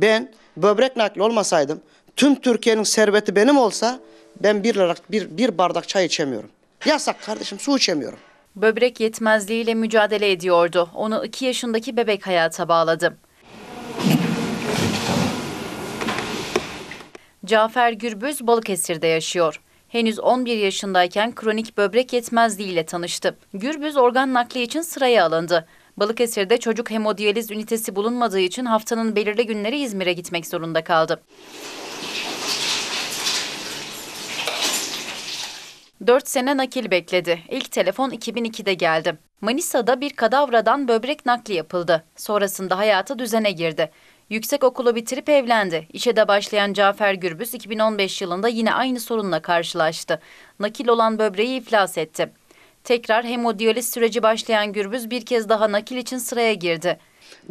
ben böbrek nakli olmasaydım tüm Türkiye'nin serveti benim olsa ben bir, bir, bir bardak çay içemiyorum. Yasak kardeşim su içemiyorum. Böbrek yetmezliğiyle mücadele ediyordu. Onu 2 yaşındaki bebek hayata bağladı. Cafer Gürbüz Balıkesir'de yaşıyor. Henüz 11 yaşındayken kronik böbrek yetmezliğiyle tanıştı. Gürbüz organ nakli için sıraya alındı. Balıkesir'de çocuk hemodiyaliz ünitesi bulunmadığı için haftanın belirli günleri İzmir'e gitmek zorunda kaldı. 4 sene nakil bekledi. İlk telefon 2002'de geldi. Manisa'da bir kadavradan böbrek nakli yapıldı. Sonrasında hayatı düzene girdi. Yüksek okulu bitirip evlendi. İşe de başlayan Cafer Gürbüz 2015 yılında yine aynı sorunla karşılaştı. Nakil olan böbreği iflas etti. Tekrar hemodiyaliz süreci başlayan Gürbüz bir kez daha nakil için sıraya girdi.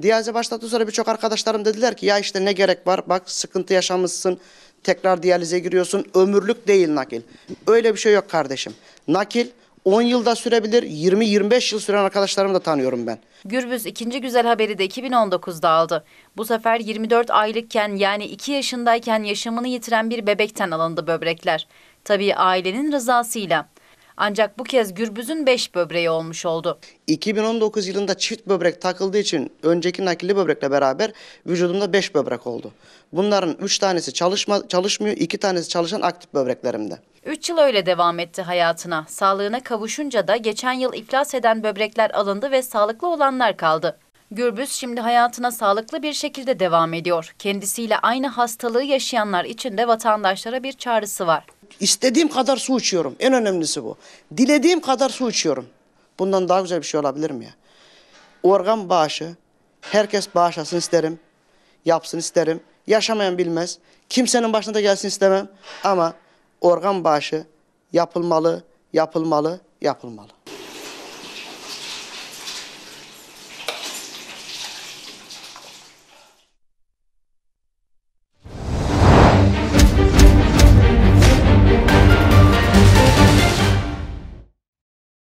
Diyalize başladıktan sonra birçok arkadaşlarım dediler ki ya işte ne gerek var bak sıkıntı yaşamışsın tekrar diyalize giriyorsun ömürlük değil nakil. Öyle bir şey yok kardeşim. Nakil 10 yılda sürebilir, 20-25 yıl süren arkadaşlarımı da tanıyorum ben. Gürbüz ikinci güzel haberi de 2019'da aldı. Bu sefer 24 aylıkken yani 2 yaşındayken yaşamını yitiren bir bebekten alındı böbrekler. Tabii ailenin rızasıyla. Ancak bu kez gürbüzün 5 böbreği olmuş oldu. 2019 yılında çift böbrek takıldığı için önceki nakilli böbrekle beraber vücudumda 5 böbrek oldu. Bunların 3 tanesi çalışma, çalışmıyor, 2 tanesi çalışan aktif böbreklerimde. 3 yıl öyle devam etti hayatına. Sağlığına kavuşunca da geçen yıl iflas eden böbrekler alındı ve sağlıklı olanlar kaldı. Gürbüz şimdi hayatına sağlıklı bir şekilde devam ediyor. Kendisiyle aynı hastalığı yaşayanlar için de vatandaşlara bir çağrısı var. İstediğim kadar su içiyorum. En önemlisi bu. Dilediğim kadar su içiyorum. Bundan daha güzel bir şey olabilir mi ya? Organ bağışı. Herkes bağışlasın isterim. Yapsın isterim. Yaşamayan bilmez. Kimsenin başına da gelsin istemem. Ama organ bağışı yapılmalı, yapılmalı, yapılmalı.